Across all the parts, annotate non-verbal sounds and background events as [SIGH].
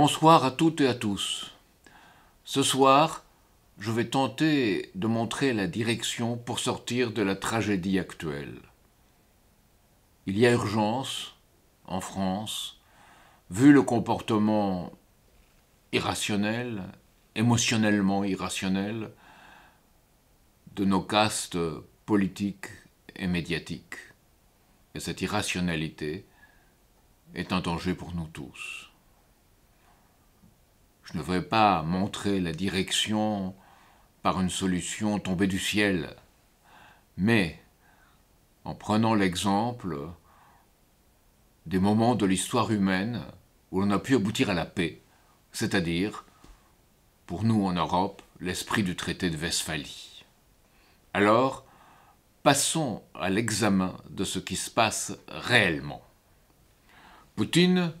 Bonsoir à toutes et à tous. Ce soir, je vais tenter de montrer la direction pour sortir de la tragédie actuelle. Il y a urgence en France, vu le comportement irrationnel, émotionnellement irrationnel, de nos castes politiques et médiatiques. Et cette irrationalité est un danger pour nous tous. Je ne vais pas montrer la direction par une solution tombée du ciel, mais en prenant l'exemple des moments de l'histoire humaine où l'on a pu aboutir à la paix, c'est-à-dire, pour nous en Europe, l'esprit du traité de Westphalie. Alors, passons à l'examen de ce qui se passe réellement. Poutine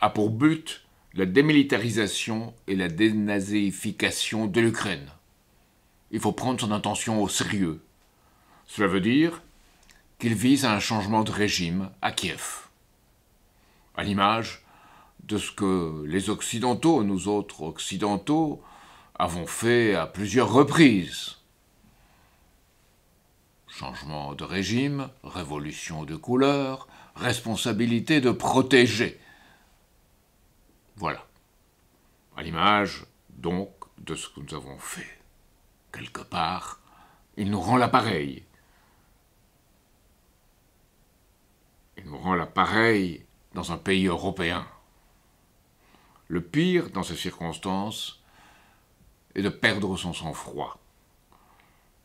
a pour but la démilitarisation et la dénazification de l'Ukraine. Il faut prendre son intention au sérieux. Cela veut dire qu'il vise à un changement de régime à Kiev. À l'image de ce que les Occidentaux, nous autres Occidentaux, avons fait à plusieurs reprises. Changement de régime, révolution de couleur, responsabilité de protéger voilà. À l'image, donc, de ce que nous avons fait. Quelque part, il nous rend l'appareil. Il nous rend l'appareil dans un pays européen. Le pire, dans ces circonstances, est de perdre son sang-froid.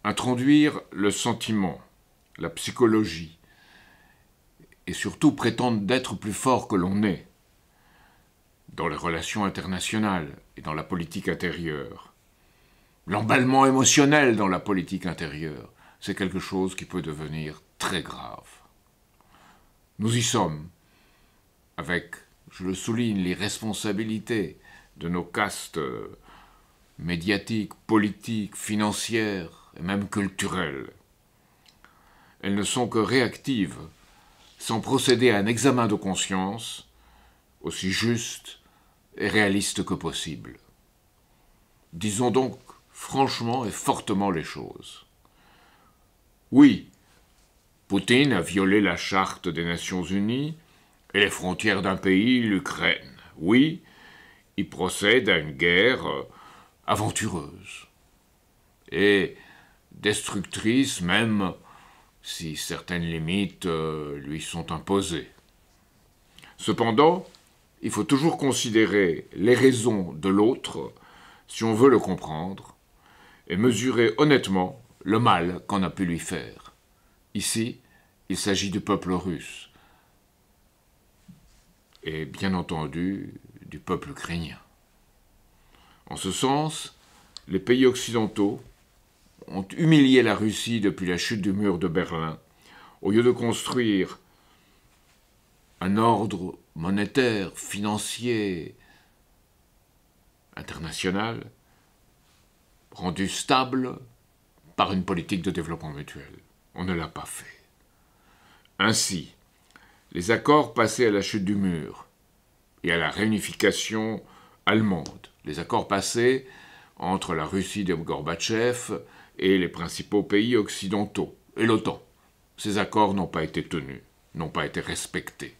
Introduire le sentiment, la psychologie, et surtout prétendre d'être plus fort que l'on est dans les relations internationales et dans la politique intérieure. L'emballement émotionnel dans la politique intérieure, c'est quelque chose qui peut devenir très grave. Nous y sommes, avec, je le souligne, les responsabilités de nos castes euh, médiatiques, politiques, financières et même culturelles. Elles ne sont que réactives, sans procéder à un examen de conscience aussi juste réaliste que possible. Disons donc franchement et fortement les choses. Oui, Poutine a violé la charte des Nations Unies et les frontières d'un pays, l'Ukraine. Oui, il procède à une guerre euh, aventureuse et destructrice même si certaines limites euh, lui sont imposées. Cependant, il faut toujours considérer les raisons de l'autre si on veut le comprendre et mesurer honnêtement le mal qu'on a pu lui faire. Ici, il s'agit du peuple russe et bien entendu du peuple ukrainien. En ce sens, les pays occidentaux ont humilié la Russie depuis la chute du mur de Berlin, au lieu de construire un ordre monétaire, financier, international, rendu stable par une politique de développement mutuel. On ne l'a pas fait. Ainsi, les accords passés à la chute du mur et à la réunification allemande, les accords passés entre la Russie de Gorbatchev et les principaux pays occidentaux et l'OTAN. Ces accords n'ont pas été tenus, n'ont pas été respectés.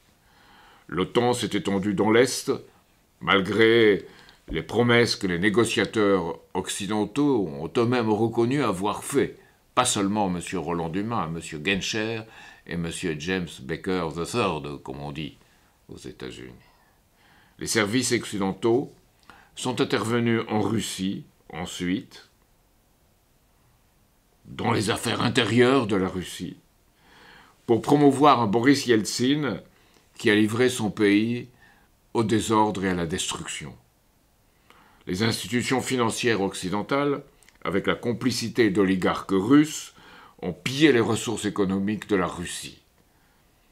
L'OTAN s'est étendue dans l'Est, malgré les promesses que les négociateurs occidentaux ont eux-mêmes reconnu avoir fait. pas seulement M. Roland Dumas, M. Genscher et M. James Baker III, comme on dit aux États-Unis. Les services occidentaux sont intervenus en Russie, ensuite, dans les affaires intérieures de la Russie, pour promouvoir un Boris Yeltsin qui a livré son pays au désordre et à la destruction. Les institutions financières occidentales, avec la complicité d'oligarques russes, ont pillé les ressources économiques de la Russie.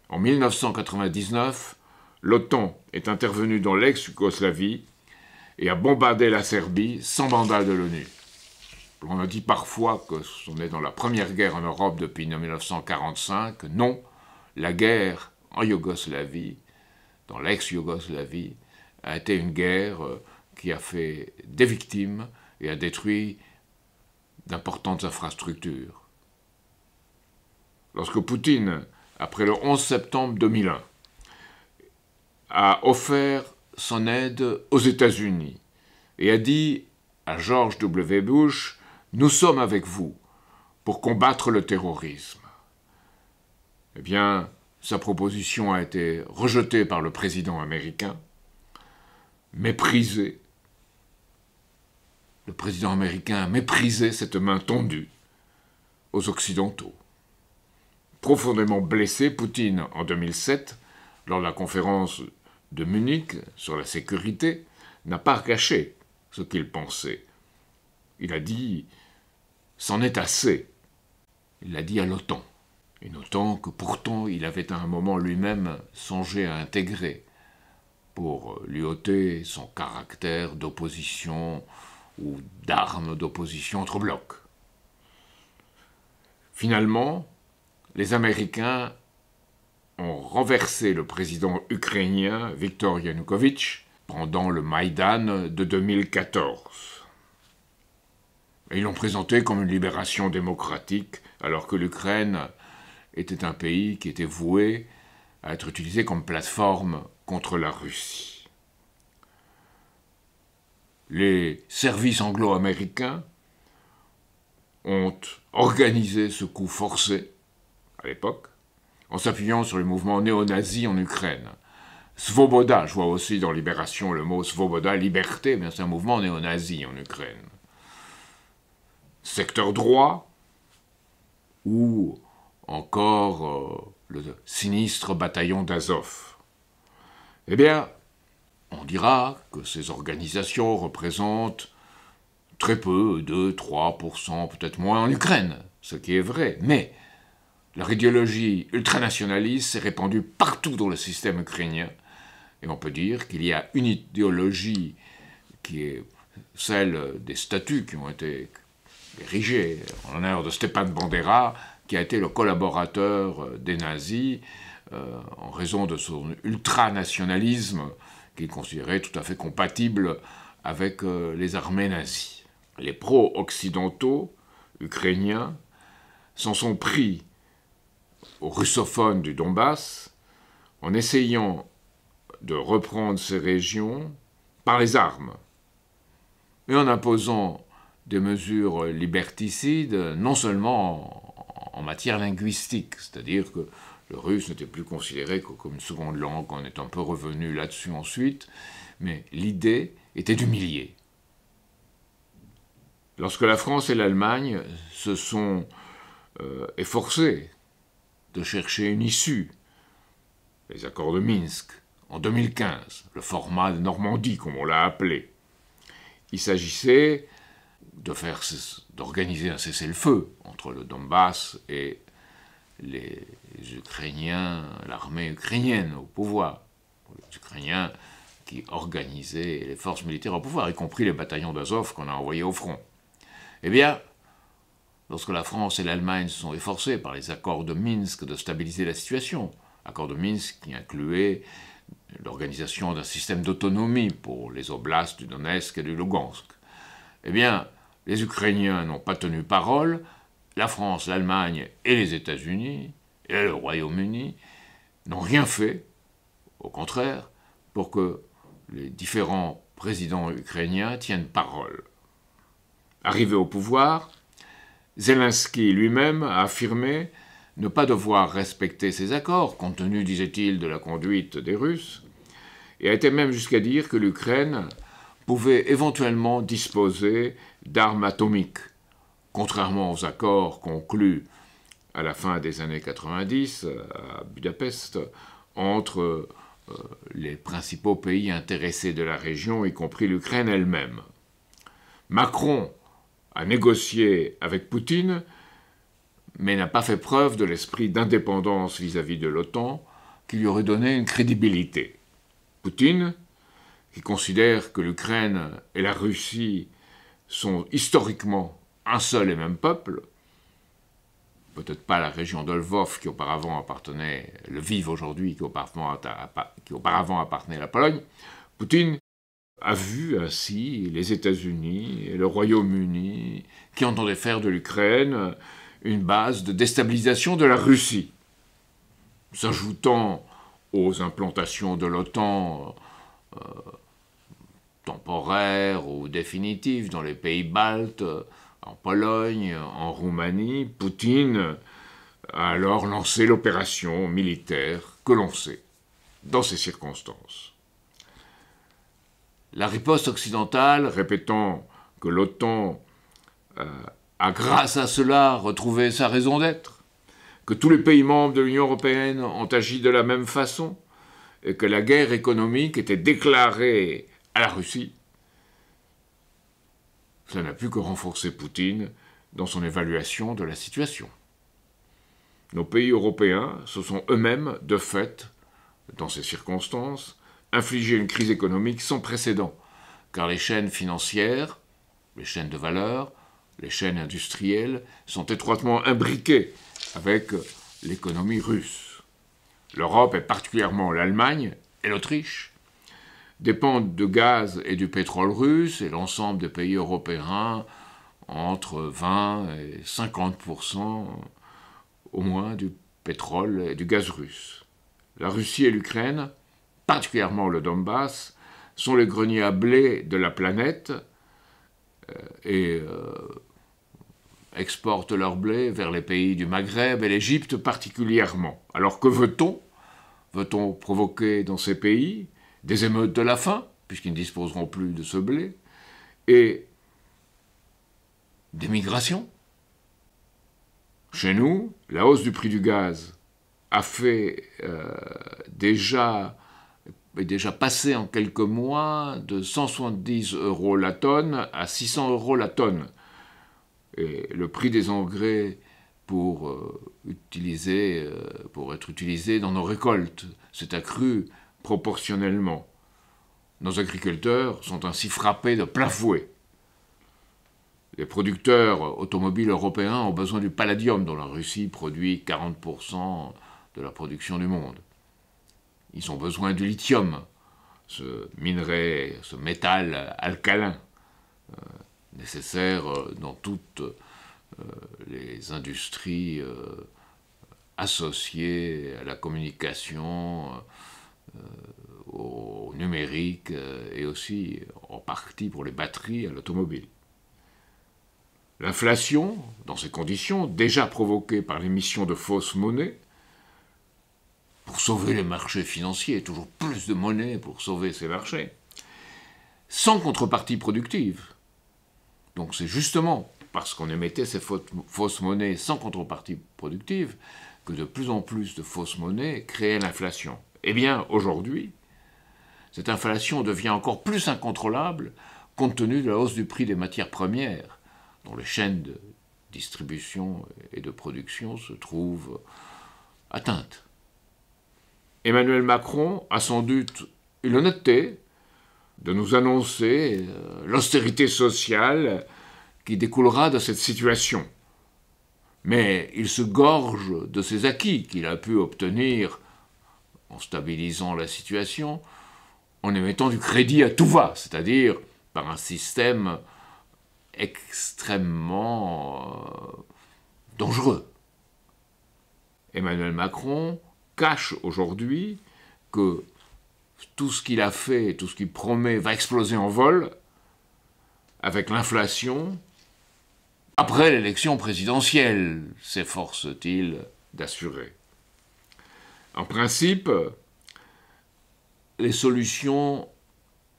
En 1999, l'OTAN est intervenue dans l'ex-Yougoslavie et a bombardé la Serbie sans mandat de l'ONU. On a dit parfois que on est dans la première guerre en Europe depuis 1945. Non, la guerre en Yougoslavie, dans l'ex-Yougoslavie, a été une guerre euh, qui a fait des victimes et a détruit d'importantes infrastructures. Lorsque Poutine, après le 11 septembre 2001, a offert son aide aux États-Unis et a dit à George W. Bush, Nous sommes avec vous pour combattre le terrorisme. Eh bien, sa proposition a été rejetée par le président américain, méprisée. Le président américain a méprisé cette main tendue aux Occidentaux. Profondément blessé, Poutine, en 2007, lors de la conférence de Munich sur la sécurité, n'a pas caché ce qu'il pensait. Il a dit C'en est assez. Il l'a dit à l'OTAN et notant que pourtant il avait à un moment lui-même songé à intégrer, pour lui ôter son caractère d'opposition ou d'arme d'opposition entre blocs. Finalement, les Américains ont renversé le président ukrainien Viktor Yanukovych pendant le Maïdan de 2014. Et ils l'ont présenté comme une libération démocratique alors que l'Ukraine était un pays qui était voué à être utilisé comme plateforme contre la Russie. Les services anglo-américains ont organisé ce coup forcé, à l'époque, en s'appuyant sur le mouvement néo-nazi en Ukraine. Svoboda, je vois aussi dans Libération le mot Svoboda, liberté, mais c'est un mouvement néo-nazi en Ukraine. Secteur droit, ou encore euh, le sinistre bataillon d'Azov. Eh bien, on dira que ces organisations représentent très peu, 2, 3%, peut-être moins en Ukraine, ce qui est vrai, mais leur idéologie ultranationaliste s'est répandue partout dans le système ukrainien, et on peut dire qu'il y a une idéologie qui est celle des statuts qui ont été érigé en l'honneur de Stepan Bandera, qui a été le collaborateur euh, des nazis euh, en raison de son ultranationalisme qu'il considérait tout à fait compatible avec euh, les armées nazies. Les pro-occidentaux ukrainiens s'en sont pris aux russophones du Donbass en essayant de reprendre ces régions par les armes et en imposant des mesures liberticides, non seulement en, matière linguistique, c'est-à-dire que le russe n'était plus considéré comme une seconde langue, on est un peu revenu là-dessus ensuite, mais l'idée était d'humilier. Lorsque la France et l'Allemagne se sont euh, efforcées de chercher une issue, les accords de Minsk, en 2015, le format de Normandie, comme on l'a appelé, il s'agissait de faire, d'organiser un cessez-le-feu entre le Donbass et les Ukrainiens, l'armée ukrainienne au pouvoir, les Ukrainiens qui organisaient les forces militaires au pouvoir, y compris les bataillons d'Azov qu'on a envoyés au front. Eh bien, lorsque la France et l'Allemagne se sont efforcées par les accords de Minsk de stabiliser la situation, accords de Minsk qui incluaient l'organisation d'un système d'autonomie pour les oblasts du Donetsk et du Lugansk, eh bien, les Ukrainiens n'ont pas tenu parole, la France, l'Allemagne et les États-Unis, et le Royaume-Uni, n'ont rien fait, au contraire, pour que les différents présidents ukrainiens tiennent parole. Arrivé au pouvoir, Zelensky lui-même a affirmé ne pas devoir respecter ces accords, compte tenu, disait-il, de la conduite des Russes, et a été même jusqu'à dire que l'Ukraine pouvait éventuellement disposer d'armes atomiques, contrairement aux accords conclus à la fin des années 90 euh, à Budapest entre euh, les principaux pays intéressés de la région, y compris l'Ukraine elle-même. Macron a négocié avec Poutine, mais n'a pas fait preuve de l'esprit d'indépendance vis-à-vis de l'OTAN qui lui aurait donné une crédibilité. Poutine, qui considère que l'Ukraine et la Russie sont historiquement un seul et même peuple, peut-être pas la région de Lvov qui auparavant appartenait, le Vive aujourd'hui qui auparavant, appartenait à la Pologne, Poutine a vu ainsi les États-Unis et le Royaume-Uni qui entendaient faire de l'Ukraine une base de déstabilisation de la Russie, s'ajoutant aux implantations de l'OTAN euh, temporaire ou définitive dans les pays baltes, en Pologne, en Roumanie, Poutine a alors lancé l'opération militaire que l'on sait dans ces circonstances. La riposte occidentale, répétant que l'OTAN euh, a grâce à cela retrouvé sa raison d'être, que tous les pays membres de l'Union européenne ont agi de la même façon, et que la guerre économique était déclarée à la Russie. Cela n'a pu que renforcer Poutine dans son évaluation de la situation. Nos pays européens se sont eux-mêmes, de fait, dans ces circonstances, infligé une crise économique sans précédent, car les chaînes financières, les chaînes de valeur, les chaînes industrielles sont étroitement imbriquées avec l'économie russe. L'Europe et particulièrement l'Allemagne et l'Autriche dépendent du gaz et du pétrole russe et l'ensemble des pays européens entre 20 et 50 au moins du pétrole et du gaz russe. La Russie et l'Ukraine, particulièrement le Donbass, sont les greniers à blé de la planète euh, et euh, exportent leur blé vers les pays du Maghreb et l'Égypte particulièrement. Alors que veut-on Veut-on provoquer dans ces pays des émeutes de la faim, puisqu'ils ne disposeront plus de ce blé, et des migrations. Chez nous, la hausse du prix du gaz a fait euh, déjà déjà passé en quelques mois de 170 euros la tonne à 600 euros la tonne. Et le prix des engrais pour, euh, utiliser, euh, pour être utilisé dans nos récoltes s'est accru proportionnellement. Nos agriculteurs sont ainsi frappés de plein fouet. Les producteurs automobiles européens ont besoin du palladium dont la Russie produit 40% de la production du monde. Ils ont besoin du lithium, ce minerai, ce métal alcalin euh, nécessaire euh, dans toutes euh, les industries associées à la communication, euh, au numérique euh, et aussi en partie pour les batteries à l'automobile. L'inflation, dans ces conditions, déjà provoquée par l'émission de fausses monnaies, pour sauver les marchés financiers, toujours plus de monnaie pour sauver ces marchés, sans contrepartie productive. Donc c'est justement parce qu'on émettait ces fausses monnaies sans contrepartie productive que de plus en plus de fausses monnaies créaient l'inflation. Eh bien, aujourd'hui, cette inflation devient encore plus incontrôlable compte tenu de la hausse du prix des matières premières, dont les chaînes de distribution et de production se trouvent atteintes. Emmanuel Macron a sans doute eu l'honnêteté de nous annoncer euh, l'austérité sociale qui découlera de cette situation. Mais il se gorge de ses acquis qu'il a pu obtenir en stabilisant la situation, en émettant du crédit à tout va, c'est-à-dire par un système extrêmement euh, dangereux. Emmanuel Macron cache aujourd'hui que tout ce qu'il a fait, tout ce qu'il promet va exploser en vol avec l'inflation après l'élection présidentielle, s'efforce-t-il d'assurer. En principe, les solutions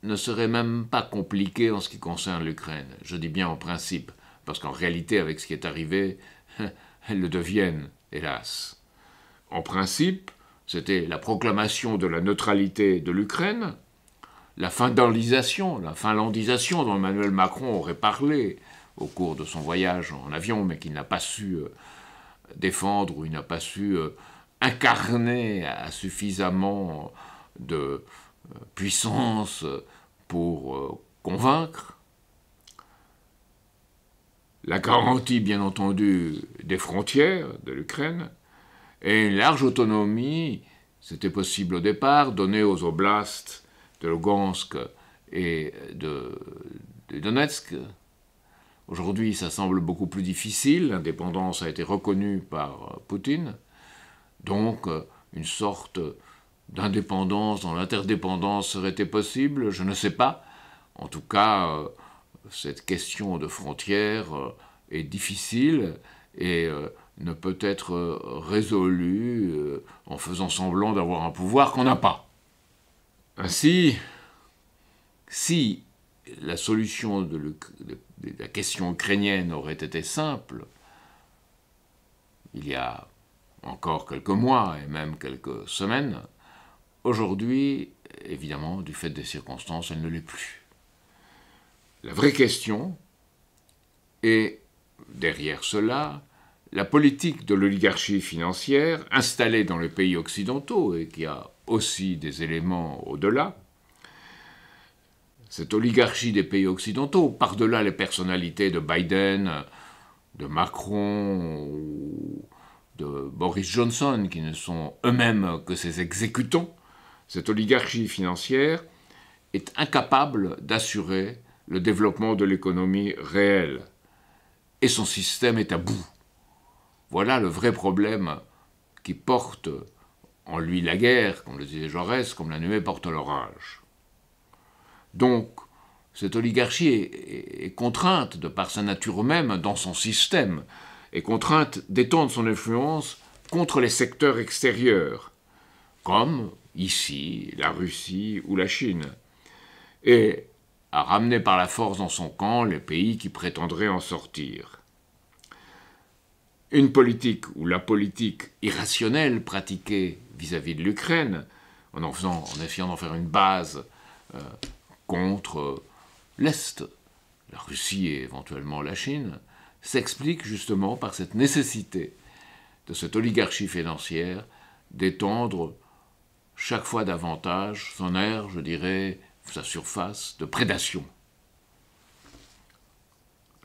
ne seraient même pas compliquées en ce qui concerne l'Ukraine. Je dis bien en principe, parce qu'en réalité, avec ce qui est arrivé, [LAUGHS] elles le deviennent, hélas. En principe, c'était la proclamation de la neutralité de l'Ukraine, la finlandisation, la finlandisation dont Emmanuel Macron aurait parlé au cours de son voyage en avion, mais qu'il n'a pas su euh, défendre ou il n'a pas su euh, incarné à suffisamment de euh, puissance pour euh, convaincre. La garantie, bien entendu, des frontières de l'Ukraine et une large autonomie, c'était possible au départ, donnée aux oblasts de Lugansk et de Donetsk. Aujourd'hui, ça semble beaucoup plus difficile. L'indépendance a été reconnue par euh, Poutine. Donc, euh, une sorte d'indépendance dans l'interdépendance serait-elle possible Je ne sais pas. En tout cas, euh, cette question de frontières euh, est difficile et ne peut être résolue en faisant semblant d'avoir un pouvoir qu'on n'a pas. Ainsi, si la solution de, de, la question ukrainienne aurait été simple, il y a encore quelques mois et même quelques semaines. Aujourd'hui, évidemment, du fait des circonstances, elle ne l'est plus. La vraie question est, derrière cela, la politique de l'oligarchie financière installée dans les pays occidentaux et qui a aussi des éléments au-delà, cette oligarchie des pays occidentaux, par-delà les personnalités de Biden, de Macron ou de Boris Johnson, qui ne sont eux-mêmes que ses exécutants, cette oligarchie financière est incapable d'assurer le développement de l'économie réelle. Et son système est à bout. Voilà le vrai problème qui porte en lui la guerre, comme le disait Jaurès, comme la nuée porte l'orage. Donc, cette oligarchie est, contrainte, de par sa nature même, dans son système est contrainte d'étendre son influence contre les secteurs extérieurs, comme ici la Russie ou la Chine, et à ramener par la force dans son camp les pays qui prétendraient en sortir. Une politique ou la politique irrationnelle pratiquée vis-à-vis de l'Ukraine, en, en essayant d'en faire une base euh, contre l'Est, la Russie et éventuellement la Chine, s'explique justement par cette nécessité de cette oligarchie financière d'étendre chaque fois davantage son air, je dirais, sa surface de prédation.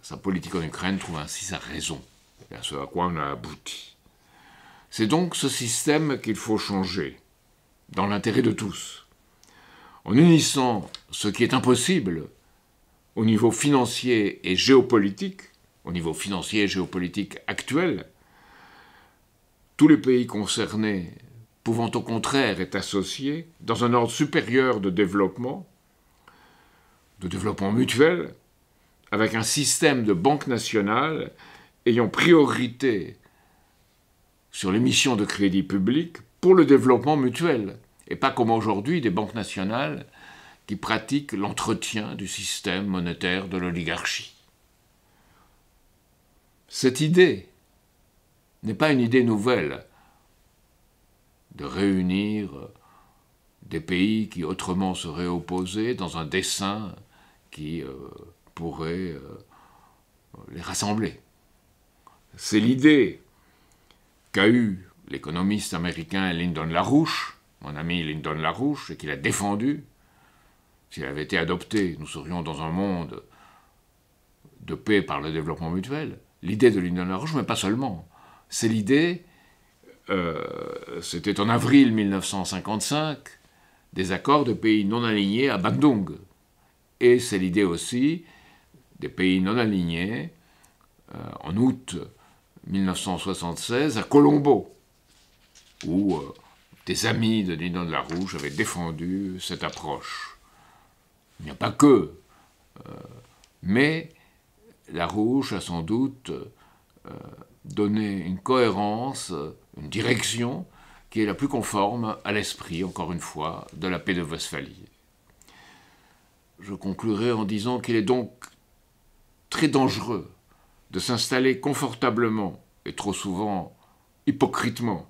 Sa politique en Ukraine trouve ainsi sa raison, à ce à quoi on a abouti. C'est donc ce système qu'il faut changer, dans l'intérêt de tous, en unissant ce qui est impossible au niveau financier et géopolitique au niveau financier et géopolitique actuel, tous les pays concernés pouvant au contraire être associés dans un ordre supérieur de développement, de développement mutuel, avec un système de banques nationales ayant priorité sur l'émission de crédit public pour le développement mutuel, et pas comme aujourd'hui des banques nationales qui pratiquent l'entretien du système monétaire de l'oligarchie. Cette idée n'est pas une idée nouvelle de réunir des pays qui autrement seraient opposés dans un dessin qui euh, pourrait euh, les rassembler. C'est l'idée qu'a eu l'économiste américain Lyndon LaRouche, mon ami Lyndon LaRouche, et qu'il a défendu. S'il avait été adopté, nous serions dans un monde de paix par le développement mutuel l'idée de l'Union de la rouge, mais pas seulement. C'est l'idée, euh, c'était en avril 1955, des accords de pays non alignés à Bandung. Et c'est l'idée aussi des pays non alignés euh, en août 1976 à Colombo, où euh, des amis de l'Union de la Rouge avaient défendu cette approche. Il n'y a pas que, mais la rouge a sans doute euh, donné une cohérence, une direction qui est la plus conforme à l'esprit, encore une fois, de la paix de Westphalie. Je conclurai en disant qu'il est donc très dangereux de s'installer confortablement et trop souvent hypocritement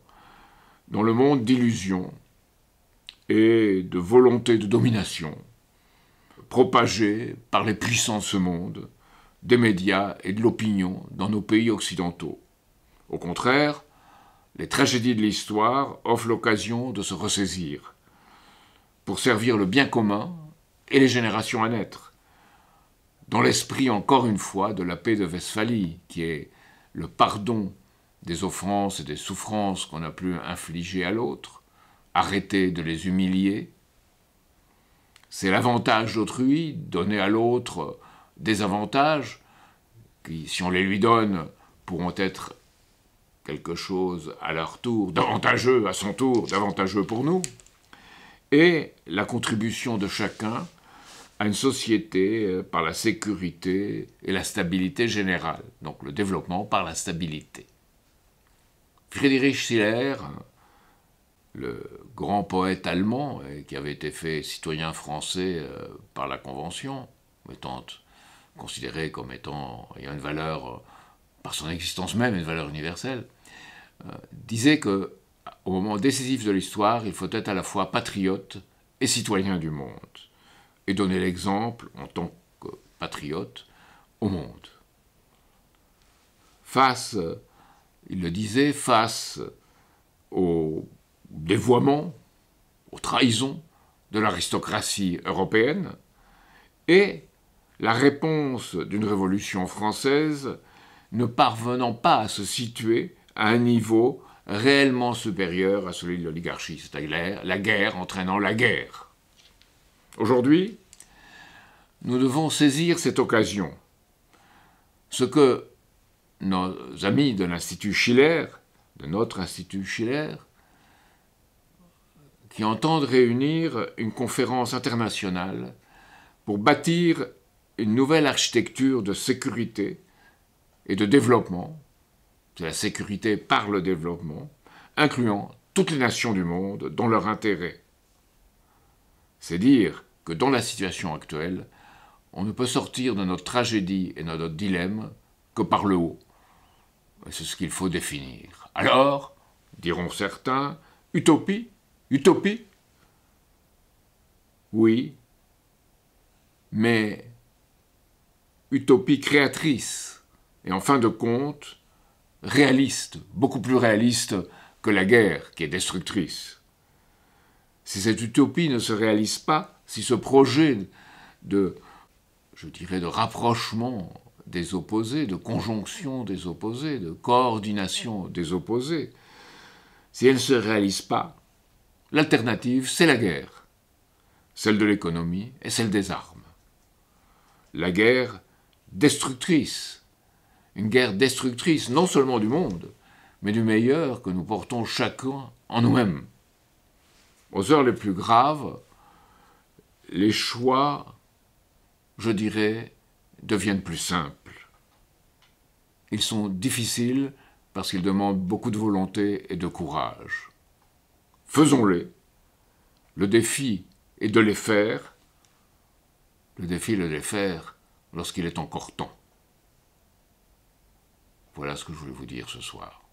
dans le monde d'illusions et de volonté de domination propagée par les puissants de ce monde des médias et de l'opinion dans nos pays occidentaux. Au contraire, les tragédies de l'histoire offrent l'occasion de se ressaisir, pour servir le bien commun et les générations à naître, dans l'esprit encore une fois de la paix de Westphalie, qui est le pardon des offenses et des souffrances qu'on a pu infliger à l'autre, arrêter de les humilier. C'est l'avantage d'autrui, donner à l'autre des avantages qui, si on les lui donne, pourront être quelque chose à leur tour, d'avantageux à son tour, d'avantageux pour nous, et la contribution de chacun à une société euh, par la sécurité et la stabilité générale, donc le développement par la stabilité. Friedrich Schiller, le grand poète allemand qui avait été fait citoyen français euh, par la Convention, mettant considéré comme étant, ayant une valeur, euh, par son existence même, une valeur universelle, euh, disait que au moment décisif de l'histoire, il faut être à la fois patriote et citoyen du monde, et donner l'exemple en tant que patriote au monde. Face, euh, il le disait, face au dévoiement, aux trahisons de l'aristocratie européenne, et la réponse d'une révolution française ne parvenant pas à se situer à un niveau réellement supérieur à celui de l'oligarchie, cest la guerre entraînant la guerre. Aujourd'hui, nous devons saisir cette occasion. Ce que nos amis de l'Institut Schiller, de notre Institut Schiller, qui entendent réunir une conférence internationale pour bâtir une nouvelle architecture de sécurité et de développement, de la sécurité par le développement, incluant toutes les nations du monde dans leur intérêt. C'est dire que dans la situation actuelle, on ne peut sortir de notre tragédie et de notre dilemme que par le haut. C'est ce qu'il faut définir. Alors, diront certains, utopie Utopie Oui, mais utopie créatrice et en fin de compte réaliste, beaucoup plus réaliste que la guerre qui est destructrice. Si cette utopie ne se réalise pas, si ce projet de, je dirais, de rapprochement des opposés, de conjonction des opposés, de coordination des opposés, si elle ne se réalise pas, l'alternative, c'est la guerre, celle de l'économie et celle des armes. La guerre destructrice, une guerre destructrice non seulement du monde, mais du meilleur que nous portons chacun en nous-mêmes. Aux heures les plus graves, les choix, je dirais, deviennent plus simples. Ils sont difficiles parce qu'ils demandent beaucoup de volonté et de courage. Faisons-les. Le défi est de les faire. Le défi est de les faire lorsqu'il est encore temps. Voilà ce que je voulais vous dire ce soir.